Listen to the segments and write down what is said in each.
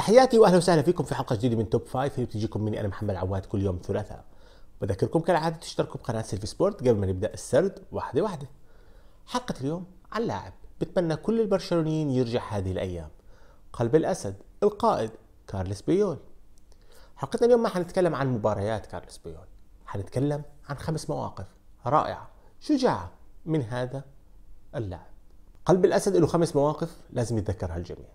تحياتي واهلا وسهلا فيكم في حلقه جديده من توب فايف اللي بتجيكم مني انا محمد عواد كل يوم ثلاثاء بذكركم كالعاده تشتركوا بقناه سيلفي سبورت قبل ما نبدا السرد واحده واحده حلقه اليوم عن لاعب بتمنى كل البرشلونيين يرجع هذه الايام قلب الاسد القائد كارلس بيول حلقتنا اليوم ما حنتكلم عن مباريات كارلس بيول حنتكلم عن خمس مواقف رائعه شجاعه من هذا اللاعب قلب الاسد له خمس مواقف لازم يتذكرها الجميع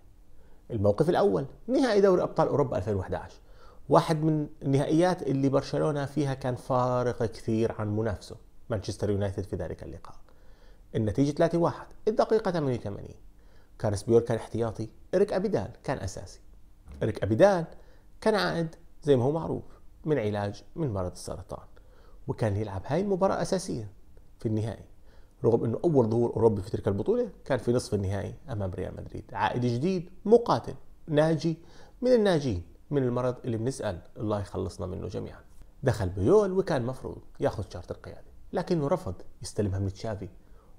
الموقف الاول نهائي دوري ابطال اوروبا 2011 واحد من النهائيات اللي برشلونه فيها كان فارق كثير عن منافسه مانشستر يونايتد في ذلك اللقاء النتيجه 3-1 الدقيقه 88 بيور كان احتياطي إريك أبيدال كان أساسي إريك أبيدال كان عائد زي ما هو معروف من علاج من مرض السرطان وكان يلعب هاي المباراة أساسية في النهائي رغم انه اول ظهور اوروبي في تلك البطوله كان في نصف النهائي امام ريال مدريد عائد جديد مقاتل ناجي من الناجين من المرض اللي بنسال الله يخلصنا منه جميعا دخل بيول وكان مفروض ياخذ شارة القياده لكنه رفض يستلمها من تشافي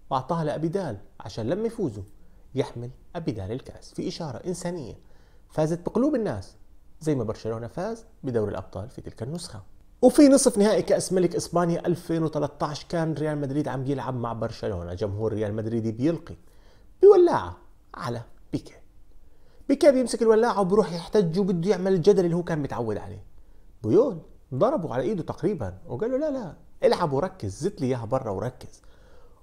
واعطاها لابيدال عشان لما يفوزوا يحمل ابيدال الكاس في اشاره انسانيه فازت بقلوب الناس زي ما برشلونه فاز بدوري الابطال في تلك النسخه وفي نصف نهائي كأس ملك إسبانيا 2013 كان ريال مدريد عم يلعب مع برشلونة جمهور ريال مدريد بيلقي بولاعة على بيكي بيكي بيمسك الولاعة وبروح يحتج وبده يعمل الجدل اللي هو كان متعود عليه بيول ضربه على ايده تقريبا وقال له لا لا العب وركز زت لي اياها برا وركز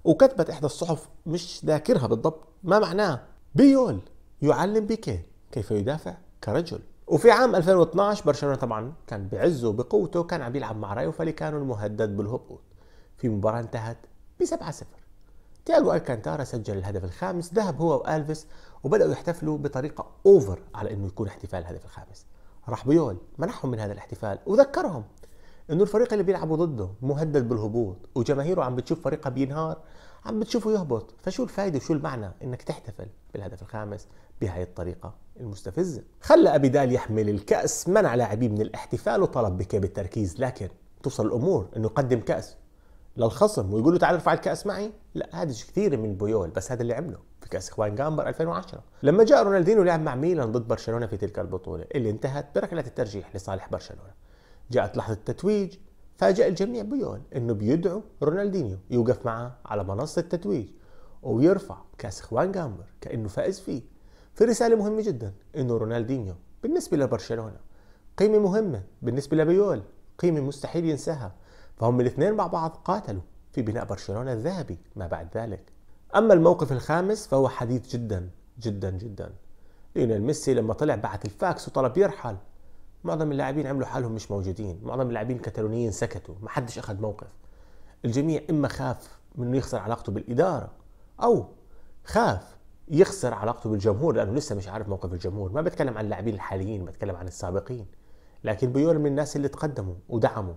وكتبت احدى الصحف مش ذاكرها بالضبط ما معناه بيول يعلم بيكي كيف يدافع كرجل وفي عام 2012 برشلونه طبعا كان بعزه وبقوته كان عم يلعب مع رايو فاليكانو المهدد بالهبوط في مباراه انتهت ب 7 0 تياغو الكانتارا سجل الهدف الخامس ذهب هو والفيس وبداوا يحتفلوا بطريقه اوفر على انه يكون احتفال الهدف الخامس راح بيول منحهم من هذا الاحتفال وذكرهم انه الفريق اللي بيلعبوا ضده مهدد بالهبوط وجماهيره عم بتشوف فريقها بينهار عم بتشوفه يهبط فشو الفائده وشو المعنى انك تحتفل بالهدف الخامس بهاي الطريقه المستفزه خلى ابيدال يحمل الكاس منع لاعبيه من الاحتفال وطلب بكي بالتركيز لكن توصل الامور انه يقدم كاس للخصم ويقول له تعال ارفع الكاس معي لا هذا كثير من بويول بس هذا اللي عمله في كاس اخوان جامبر 2010 لما جاء رونالدينو لعب مع ميلان ضد برشلونه في تلك البطوله اللي انتهت بركله الترجيح لصالح برشلونه جاءت لحظه التتويج فاجأ الجميع بيول انه بيدعو رونالدينيو يوقف معاه على منصة التتويج ويرفع كاس اخوان جامبر كانه فائز فيه في رسالة مهمة جدا انه رونالدينيو بالنسبة لبرشلونة قيمة مهمة بالنسبة لبيول قيمة مستحيل ينساها فهم الاثنين مع بعض قاتلوا في بناء برشلونة الذهبي ما بعد ذلك أما الموقف الخامس فهو حديث جدا جدا جدا ليونيل ميسي لما طلع بعت الفاكس وطلب يرحل معظم اللاعبين عملوا حالهم مش موجودين معظم اللاعبين الكتالونيين سكتوا ما حدش اخذ موقف الجميع اما خاف من انه يخسر علاقته بالاداره او خاف يخسر علاقته بالجمهور لانه لسه مش عارف موقف الجمهور ما بتكلم عن اللاعبين الحاليين بتكلم عن السابقين لكن بيول من الناس اللي تقدموا ودعموا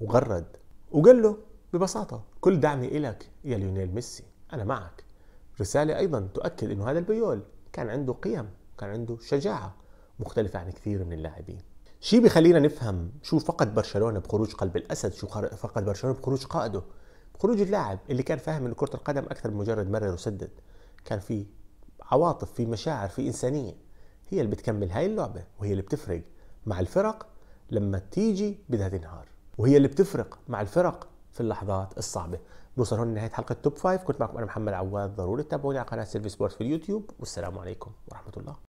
وغرد وقال له ببساطة كل دعمي إلك يا ليونيل ميسي أنا معك رسالة أيضا تؤكد أنه هذا البيول كان عنده قيم كان عنده شجاعة مختلفة عن كثير من اللاعبين شيء بيخلينا نفهم شو فقد برشلونه بخروج قلب الاسد شو فقد برشلونه بخروج قائده بخروج اللاعب اللي كان فاهم ان كره القدم اكثر من مجرد مرر وسدد كان في عواطف في مشاعر في انسانيه هي اللي بتكمل هاي اللعبه وهي اللي بتفرق مع الفرق لما تيجي بدها تنهار وهي اللي بتفرق مع الفرق في اللحظات الصعبه بنوصل هون لنهايه حلقه توب 5 كنت معكم انا محمد عواد ضروري تتابعوني على قناه سيرفي سبورت في اليوتيوب والسلام عليكم ورحمه الله